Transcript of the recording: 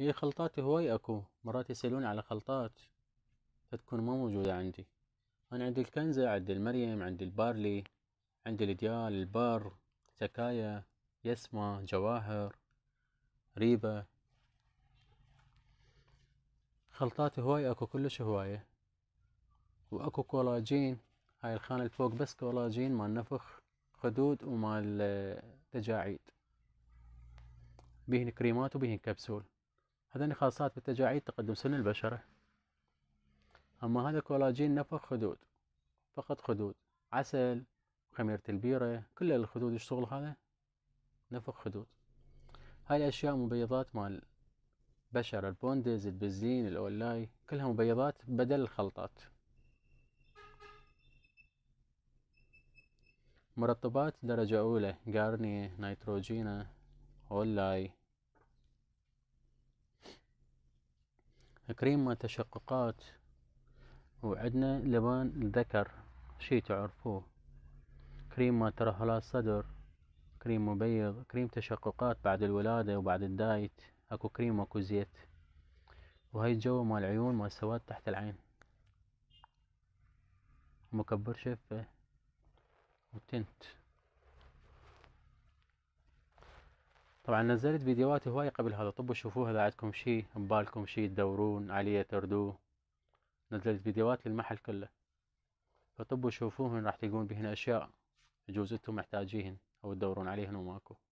هي خلطات هواي اكو مرات يسألوني على خلطات فتكون ما موجودة عندي أنا عندي الكنزة عندي المريم عندي البارلي عندي الديال البر سكايا يسمى جواهر ريبة خلطات هواي اكو كلش هواية واكو كولاجين هاي الخانة الفوق بس كولاجين مال نفخ خدود ومال تجاعيد آه، بهن كريمات وبهن كبسول هذني خاصات بالتجاعيد تقدم سن البشرة أما هذا كولاجين نفخ خدود فقط خدود عسل خميرة البيرة كل الخدود يشتغل هذا نفخ خدود هاي الأشياء مبيضات مال بشر البوندز البزين الأولاي كلها مبيضات بدل الخلطات مرطبات درجة أولى قارنية نيتروجينا أولاي كريمة تشققات وعندنا لبان الذكر شي تعرفوه مال ترهلات صدر كريم مبيض كريم تشققات بعد الولادة وبعد الدايت اكو كريم واكو زيت وهاي الجو مال العيون مال سواد تحت العين مكبر شفة وتنت طبعا نزلت فيديوهات هواي قبل هذا طب شوفوها اذا عندكم شي ببالكم شي تدورون عليه تردوه نزلت فيديوهات للمحل كله فطب شوفوهن راح تلقون بهن اشياء يجوز انتم محتاجيهن او تدورون عليهن وماكو